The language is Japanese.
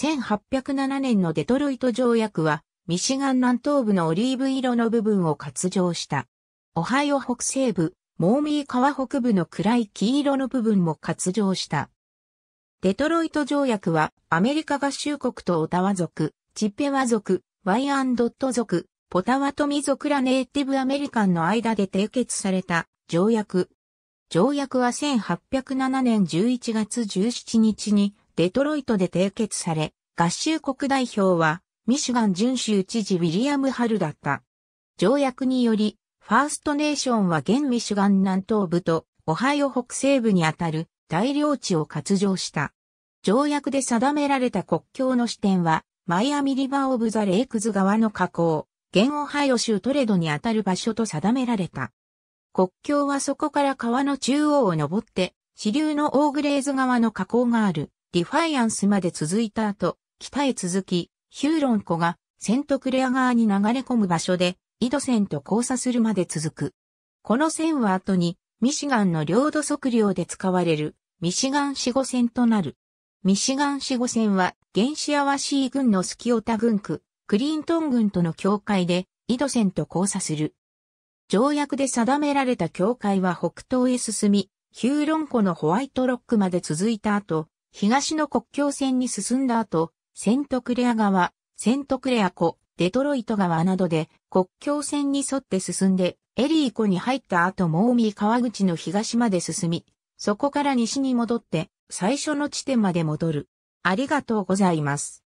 1807年のデトロイト条約は、ミシガン南東部のオリーブ色の部分を割譲した。オハイオ北西部、モーミー川北部の暗い黄色の部分も割譲した。デトロイト条約は、アメリカ合衆国とオタワ族、チッペワ族、ワイアンドット族、ポタワトミ族らネイティブアメリカンの間で締結された条約。条約は1807年11月17日にデトロイトで締結され、合衆国代表は、ミシガン準州知事ウィリアム・ハルだった。条約により、ファーストネーションは現ミシガン南東部と、オハイオ北西部にあたる大領地を割譲した。条約で定められた国境の視点は、マイアミリバー・オブ・ザ・レイクズ側の河口、現オハイオ州トレドにあたる場所と定められた。国境はそこから川の中央を登って、支流のオーグレーズ側の河口がある。ディファイアンスまで続いた後、北へ続き、ヒューロン湖がセントクレア側に流れ込む場所で、井戸線と交差するまで続く。この線は後に、ミシガンの領土測量で使われる、ミシガン死後線となる。ミシガン死後線は、原始アワシー軍のスキオタ軍区、クリントン軍との境界で、井戸線と交差する。条約で定められた境界は北東へ進み、ヒューロン湖のホワイトロックまで続いた後、東の国境線に進んだ後、セントクレア川、セントクレア湖、デトロイト川などで国境線に沿って進んで、エリー湖に入った後モーミー川口の東まで進み、そこから西に戻って最初の地点まで戻る。ありがとうございます。